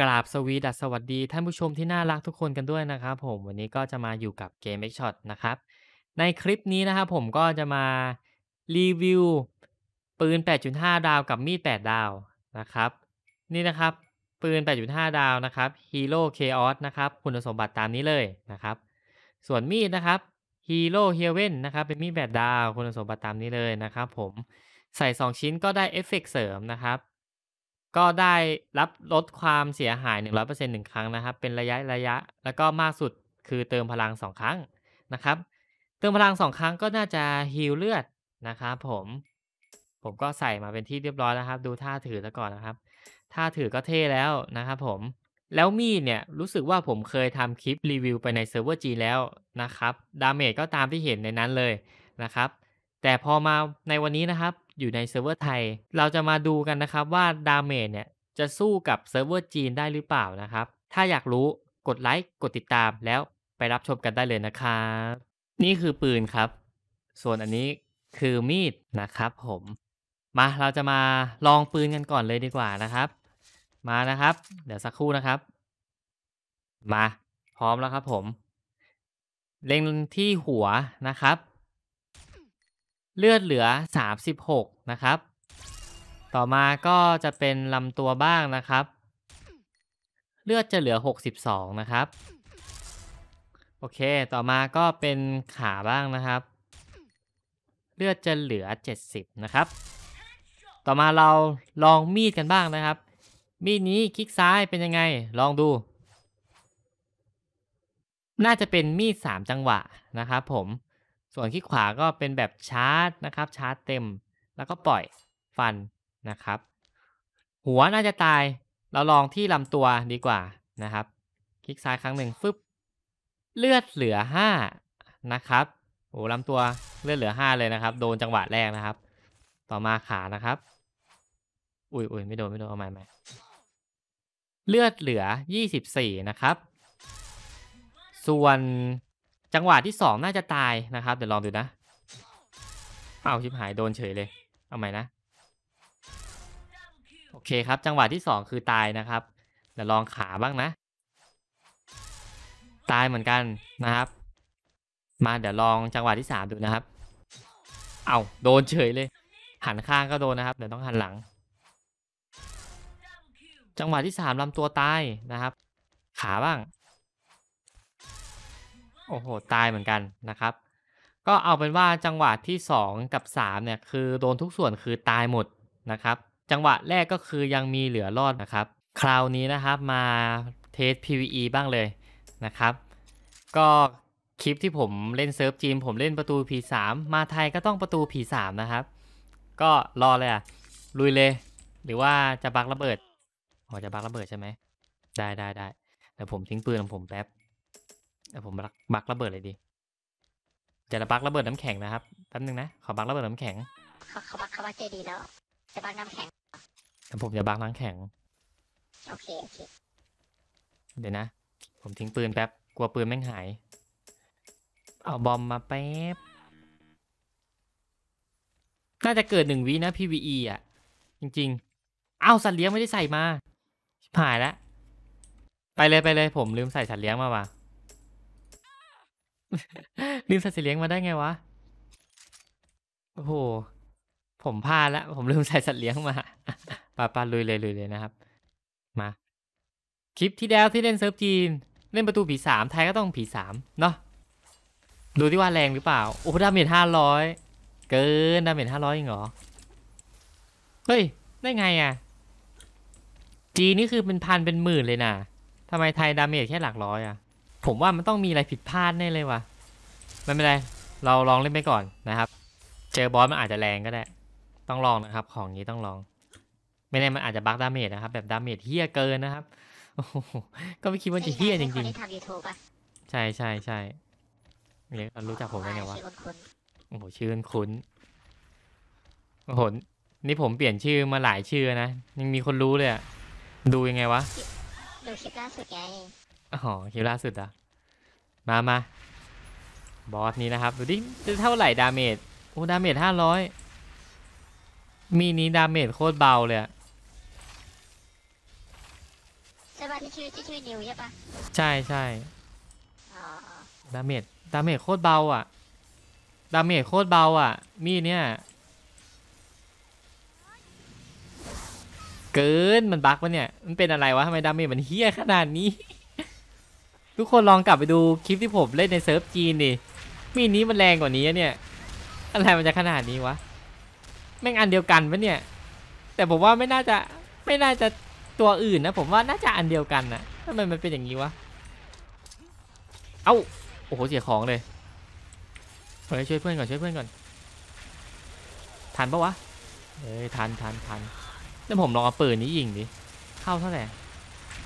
กราบสวีดัสสวัสดีท่านผู้ชมที่น่ารักทุกคนกันด้วยนะครับ ผมวันนี้ก็จะมาอยู่กับเกม็กช็อตนะครับ ในคลิปนี้นะครับ ผมก็จะมารีวิวปืน 8.5 ดาวกับมีด 8 ดาวนะครับ นี่นะครับ ปืน 8.5 ดาวนะครับ Hero Chaos นะครับคุณสมบัติตามนี้เลยนะครับ ส่วนมีดนะครับ Hero Heaven นะครับ เป็นมีด 8 ดาวคุณสมบัติตามนี้เลยนะครับผมใส่ 2 ชิ้นก็ได้เอฟเฟกเสริมนะครับก็ได้รับลดความเสียหาย 100%หนึ่งครั้งนะครับ เป็นระยะระยะ แล้วก็มากสุดคือเติมพลัง2ครั้งนะครับ เติมพลัง 2 ครั้งก็น่าจะฮิลเลือดนะครับผม ผมก็ใส่มาเป็นที่เรียบร้อยนะครับ ดูท่าถือซะก่อนนะครับ ท่าถือก็เท่แล้วนะครับ ผม แล้วมีดเนี่ยรู้สึกว่าผมเคยทำคลิปรีวิวไปในเซิร์ฟเวอร์จีแล้วนะครับ ดาเมจก็ตามที่เห็นในนั้นเลยนะครับ แต่พอมาในวันนี้นะครับอยู่ในเซิร์ฟเวอร์ไทย เราจะมาดูกันนะครับว่าดาเมจเนี่ยจะสู้กับเซิร์ฟเวอร์จีนได้หรือเปล่านะครับ ถ้าอยากรู้กดไลค์กดติดตามแล้วไปรับชมกันได้เลยนะครับนี่คือปืนครับ ส่วนอันนี้คือมีดนะครับผม มาเราจะมาลองปืนกันก่อนเลยดีกว่านะครับ มานะครับ เดี๋ยวสักครู่นะครับ มาพร้อมแล้วครับผม เล็งที่หัวนะครับเลือดเหลือ36นะครับ ต่อมาก็จะเป็นลำตัวบ้างนะครับ เลือดจะเหลือ62นะครับ โอเค ต่อมาก็เป็นขาบ้างนะครับ เลือดจะเหลือ70นะครับ ต่อมาเราลองมีดกันบ้างนะครับ มีดนี้คลิกซ้ายเป็นยังไง ลองดู น่าจะเป็นมีด3จังหวะนะครับ ผมส่วนคลิกขวา ก็เป็นแบบชาร์จนะครับ ชาร์จเต็ม แล้วก็ปล่อยฟันนะครับ หัวน่าจะตาย เราลองที่ลำตัวดีกว่านะครับ คลิกซ้ายครั้งหนึ่งฟึบ เลือดเหลือ 5 นะครับ โอ้ลำตัวเลือดเหลือ5เลยนะครับ โดนจังหวะแรกนะครับ ต่อมาขานะครับ อุ้ยอุ้ยไม่โดนไม่โดน เอาใหม่ใหม่เลือดเหลือ 24 นะครับ ส่วนจังหวะที่2น่าจะตายนะครับเดี๋ยวลองดูนะ เอาชิบหายโดนเฉยเลย เอาใหม่นะโอเคครับ จังหวะที่2คือตายนะครับ เดี๋ยวลองขาบ้างนะ ตายเหมือนกันนะครับ มาเดี๋ยวลองจังหวะที่3ดูนะครับ เอาโดนเฉยเลย หันข้างก็โดนนะครับเดี๋ยวต้องหันหลัง จังหวะที่3ลำตัวตายนะครับ ขาบ้างโอ้โห ตายเหมือนกันนะครับ ก็เอาเป็นว่าจังหวะที่ 2 กับ3เนี่ยคือโดนทุกส่วนคือตายหมดนะครับ จังหวะแรกก็คือยังมีเหลือรอดนะครับ คราวนี้นะครับมาเทส PVE บ้างเลยนะครับ ก็คลิปที่ผมเล่นเซิร์ฟจีมผมเล่นประตูผีสามมาไทยก็ต้องประตูผีสามนะครับ ก็รอเลยอ่ะ ลุยเลย หรือว่าจะบักระเบิดอ๋อจะบักระเบิดใช่ไหมได้ได้ได้เดี๋ยวผมทิ้งปืนของผมแป๊บดี๋ยวผมบักบักระเบิดเลยดี จะบักระเบิดน้ำแข็งนะครับแป๊บนึงนะขอบักระเบิดน้ำแข็งเขาบักเขาบักเจดีแล้วจะบักน้ำแข็งแต่ผมจะบักน้ำแข็งโอเคโอเคเดี๋ยวนะ ผมทิ้งปืนแป๊บกลัวปืนแม่งหาย เอาบอมมาแป๊บ น่าจะเกิดหนึ่งวินะพีวีอ่ะจริงๆอ้าวสัตว์เลี้ยงไม่ได้ใส่มาผ่านแล้วไปเลยไปเลย ผมลืมใส่สัตว์เลี้ยงมาว่ะลืมสัตว์เลี้ยงมาได้ไงวะ โอ้โห ผมพลาดละ ผมลืมใส่สัตว์เลี้ยงมาปาปาลุยเลยลุยเลยนะครับ มา คลิปที่แล้วที่เล่นเซิร์ฟจีนเล่นประตูผีสามไทยก็ต้องผีสามเนาะดูที่ว่าแรงหรือเปล่าโอ้ดาเมจห้าร้อยเกินดาเมจห้าร้อยเองเหรอเฮ้ยได้ไงอ่ะจีนนี่คือเป็นพันเป็นหมื่นเลยนะทำไมไทยดาเมจแค่หลักร้อยอ่ะผมว่ามันต้องมีอะไรผิดพลาดแน่เลยว่ะไม่เป็นไรเราลองเล่นไปก่อนนะครับ เจอบอสมันอาจจะแรงก็ได้ต้องลองนะครับ ของนี้ต้องลอง ไม่แน่มันอาจจะบักดาเมจนะครับ แบบดาเมจเฮี้ยเกินนะครับก็ไม่คิดว่าจะเฮี้ยจริงๆใช่ใช่ใช่เรี่ยรู้จักผมได้ไงวะโอ้โหชื่นคุ้นโอ้โหนี่ผมเปลี่ยนชื่อมาหลายชื่อนะยังมีคนรู้เลยอะดูยังไงวะดูิาสุดอ๋อคิวล่าสุดอะมามาบอสนี้นะครับดูดิจะเท่าไหร่ดาเมจโอ้ดาเมจห้าร้อยมีนี้ดาเมจโคตรเบาเลยอะใช่ป่ะที่ชื่อที่ชื่อนิวใช่ป่ะใช่ใช่ดาเมจดาเมจโคตรเบาอ่ะดาเมจโคตรเบาอ่ะ มีเนี่ยเกินมันบั๊กปะเนี่ยมันเป็นอะไรวะทำไมดาเมจมันเฮี้ยขนาดนี้ทุกคนลองกลับไปดูคลิปที่ผมเล่นในเซิร์ฟจีนดิมีนี้มันแรงกว่านี้เนี่ย อะไรมันจะขนาดนี้วะ แม่งอันเดียวกันปะเนี่ย แต่ผมว่าไม่น่าจะไม่น่าจะตัวอื่นนะผมว่าน่าจะอันเดียวกันนะทำไมมันเป็นอย่างนี้วะ เอ้า โอ้โหเสียของเลยเฮ้ยช่วยเพื่อนก่อนช่วยเพื่อนก่อน ทันปะวะเฮ้ยทันทันทันแล้วผมลองเอาปืนนี้ยิงดิ เข้าเท่าไหร่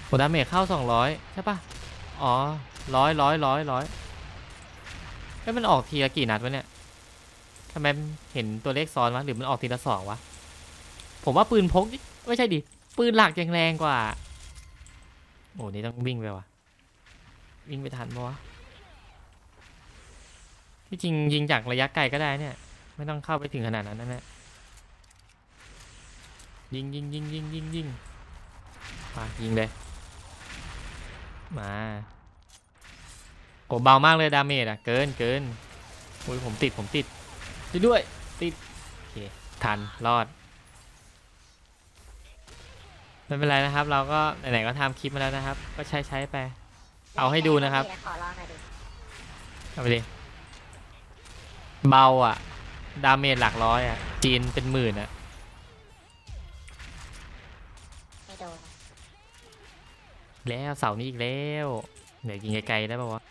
ผมดาเมจเข้าสองร้อยใช่ปะอ๋อร้อยร้อยร้อยร้อยแล้วมันออกทีละกี่นัดวะเนี่ยทำไมเห็นตัวเลขซ้อนวะหรือมันออกทีละสองวะผมว่าปืนพกไม่ใช่ดิ ปืนหลักยังแรงกว่า โอ้นี่ต้องวิ่งไปวะวิ่งไปทันปะวะที่จริงยิงจากระยะไกลก็ได้เนี่ย ไม่ต้องเข้าไปถึงขนาดนั้นนะเนี่ยยิงยิงยิงยิงยิงยิงไปยิงเลยมาโอ้เบามาก เลย ดาเมจอะเกินเกินอุ้ยผมติด ผมติดติดด้วย ติด โอเค ทัน รอดไม่เป็นไร นะครับ เราก็ ไหนๆก็ทำคลิป มาแล้ว นะครับ ก็ใช้ใช้ไป เอา ให้ดู นะครับขอองนดิเอาไปดิเบาอ่ะ ดาเมจ หลักร้อยอ่ะจีน เป็นหมื่นอ่ะไม่โดนแล้วเสานี้อีกแล้วเดี๋ยวยิงไกลๆได้ป่าวะ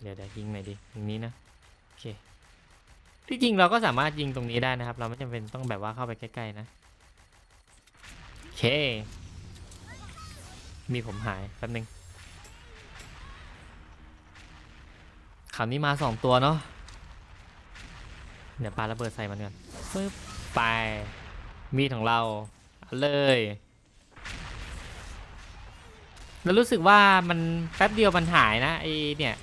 เดี๋ยวเดี๋ยวยิงหน่อยดิตรงนี้นะโอเค ที่จริงเราก็สามารถยิงตรงนี้ได้นะครับ เราไม่จำเป็นต้องแบบว่าเข้าไปใกล้ๆนะโอเค มีผมหายแป๊บนึงคราวนี้มาสองตัวเนาะเดี๋ยวปาระเบิดใส่มันก่อนปึ๊บไปมีดของเราเอาเลยแล้วรู้สึกว่ามันแป๊บเดียวมันหายนะไอเนี่ย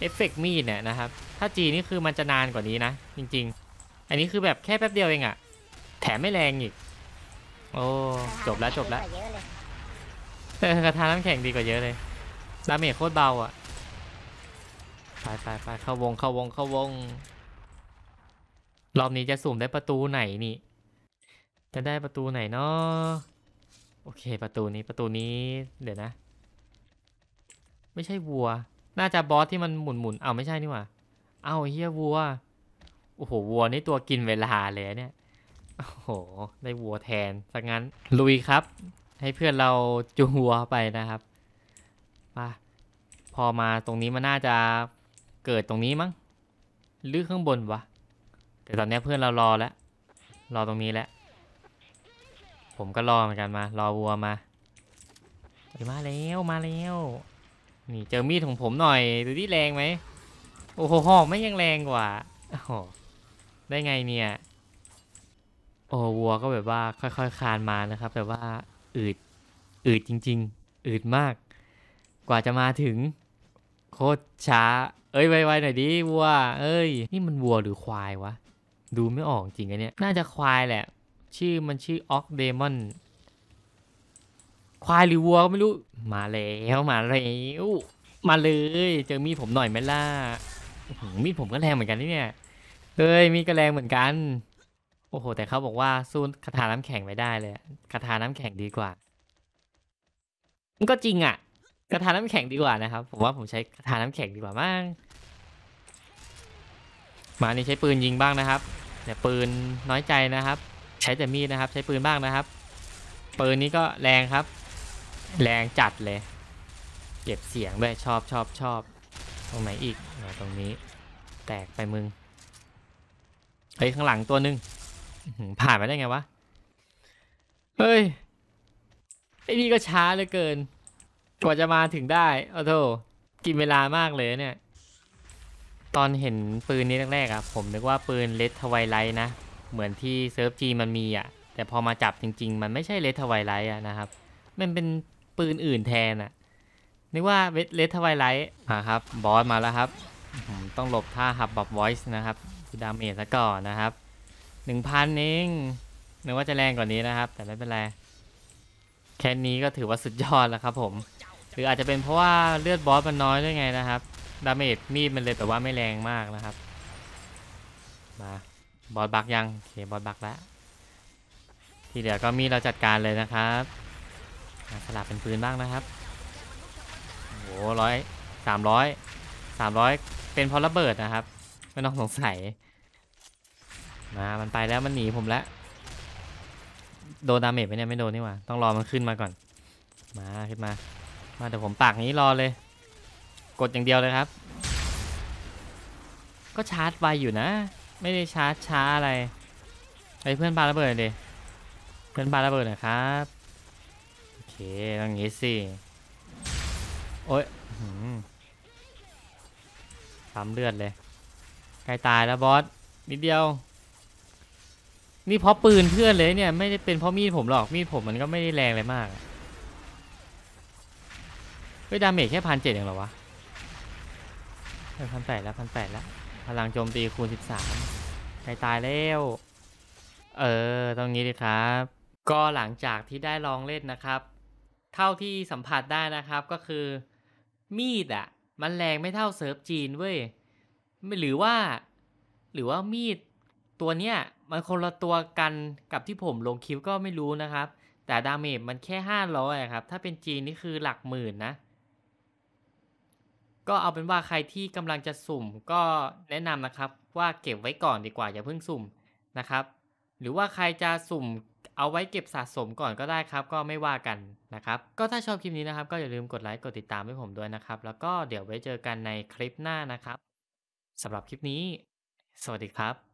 เอฟเฟกมีดเนี่ยนะครับ ถ้าจีนี่คือมันจะนานกว่านี้นะจริง ๆ อันนี้คือแบบแค่แป๊บเดียวเองอะแถมไม่แรงอีก โอ้จบแล้วจบแล้วกระทาน้ำแข็งดีกว่าเยอะเลยดาเมจโคตรเบาอะไปไปไปเข้าวงเข้าวงเข้าวงรอบนี้จะสุ่มได้ประตูไหนนี่จะได้ประตูไหนเนาะโอเคประตูนี้ประตูนี้เดี๋ยวนะ ไม่ใช่วัว น่าจะบอสที่มันหมุนหมุนเอาไม่ใช่นี่หว่าเอาเฮียวัว โอ้โหวัวนี่ตัวกินเวลาเลยเนี่ยโอ้โหได้วัวแทนสักงั้นลุยครับ ให้เพื่อนเราจูงวัวไปนะครับมาพอมาตรงนี้มัน น่าจะเกิดตรงนี้มั้ง หรือข้างบนวะแต่ตอนนี้เพื่อนเรารอแล้วรอตรงนี้แล้วผมก็รอเหมือนกันมา รอวัวมาเฮ้ยมาแล้วมาแล้ว นี่เจอมีดของผมหน่อยดูที่แรงไหมโอ้โหไม่ยังแรงกว่าอได้ไงเนี่ยโอ้วัวก็แบบว่าค่อยๆคคานมานะครับแต่ว่าอืด อืดจริง ๆ อืดมาก กว่าจะมาถึงโคตรช้า เอ้ยไวๆหน่อยดิวัวเอ้ยนี่มันวัวหรือควายวะดูไม่ออกจริงอะเนี่ยน่าจะควายแหละชื่อมันชื่อออกเดมอนควายหรือวัวก็ไม่รู้มาแล้วมาแล้วมาเลยเจอมีผมหน่อยไหมล่ะมีผมก็แรงเหมือนกันนี่เนี่ยเฮ้ยมีก็แรงเหมือนกันโอ้โห แต่เขาบอกว่าสู้คาถาน้ำแข็งไม่ได้เลยคาถาน้ำแข็งดีกว่า มันก็จริงอ่ะคาถาน้ำแข็งดีกว่านะครับผมว่าผมใช้คาถาน้ำแข็งดีกว่ามากมานี่ใช้ปืนยิงบ้างนะครับแต่ปืนน้อยใจนะครับใช้แต่มีดนะครับใช้ปืนบ้างนะครับ ปืนนี้ก็แรงครับ แรงจัดเลย เก็บเสียงด้วยชอบชอบชอบตรงไหนอีกตรงนี้ แตกไปมึงเฮ้ยข้างหลังตัวหนึ่งผ่านไปได้ไงวะ เฮ้ย ไอ้นี่ก็ช้าเหลือเกิน กว่าจะมาถึงได้เอาโถกินเวลามากเลยเนี่ย ตอนเห็นปืนนี้แรกๆอะผมนึกว่าปืนเลสทวายไลท์นะเหมือนที่เซิร์ฟจีมันมีอ่ะแต่พอมาจับจริง ๆ มันไม่ใช่เลทไวไลท์อ่ะนะครับมันเป็นปืนอื่นแทนอ่ะนึกว่าเลทไวไลท์อ่ะครับบอสมาแล้วครับต้องหลบท่าหับบับไวส์นะครับดาเมจซะก่อนนะครับหนึ่งพันเองนึกว่าจะแรงกว่านี้นะครับ แต่ไม่เป็นไร แค่นี้ก็ถือว่าสุดยอดแล้วครับ ผมหรืออาจจะเป็นเพราะว่าเลือดบอสมันน้อยด้วยไงนะครับดาเมจมีดมันเลยแต่ว่าไม่แรงมากนะครับมาบอสบักยังโอเคบอสบักแล้ว ที่เหลือก็มีเราจัดการเลยนะครับสลับเป็นปืนบ้างนะครับ โอ้โหร้อยสามร้อยสามร้อยเป็นพอระเบิดนะครับ ไม่ต้องสงสัย มา มันไปแล้ว มันหนีผมแล้ว โดนดาเมจไปเนี่ย ไม่โดนนี่หว่า ต้องรอมันขึ้นมาก่อน มาขึ้นมา มาเดี๋ยวผมปากนี้รอเลย กดอย่างเดียวเลยครับ ก็ชาร์จไวอยู่นะไม่ได้ชาร์จช้าอะไรไปเพื่อนปาระเบิดเลยเพื่อนปาระเบิดนะครับโอเคต้องงี้สิโอ้ยทำเลือดเลยใกล้ตายแล้วบอสนิดเดียวนี่เพราะปืนเพื่อนเลยเนี่ยไม่ได้เป็นเพราะมีดผมหรอกมีดผมมันก็ไม่ได้แรงเลยมากเฮ้ยดาเมจแค่พันเจ็ดเองเหรอวะพันแปดแล้วพันแปดแล้วลังโจมตีคูณ13ใครตายแล้ว เออ ตรงนี้ดีครับ ก็หลังจากที่ได้ลองเล่นนะครับ เท่าที่สัมผัสได้นะครับ ก็คือ มีดอะ มันแรงไม่เท่าเซิร์ฟจีนเว้ย หรือว่า หรือว่ามีด ตัวเนี้ย มันคนละตัวกันกับที่ผมลงคลิปก็ไม่รู้นะครับ แต่ดาเมจมันแค่500ครับ ถ้าเป็นจีนนี่คือหลักหมื่นนะก็เอาเป็นว่าใครที่กำลังจะสุ่ม ก็แนะนำนะครับว่าเก็บไว้ก่อนดีกว่าอย่าเพิ่งสุ่มนะครับ หรือว่าใครจะสุ่มเอาไว้เก็บสะสมก่อนก็ได้ครับ ก็ไม่ว่ากันนะครับ ก็ถ้าชอบคลิปนี้นะครับ ก็อย่าลืมกดไลค์กดติดตามให้ผมด้วยนะครับ แล้วก็เดี๋ยวไว้เจอกันในคลิปหน้านะครับสำหรับคลิปนี้ สวัสดีครับ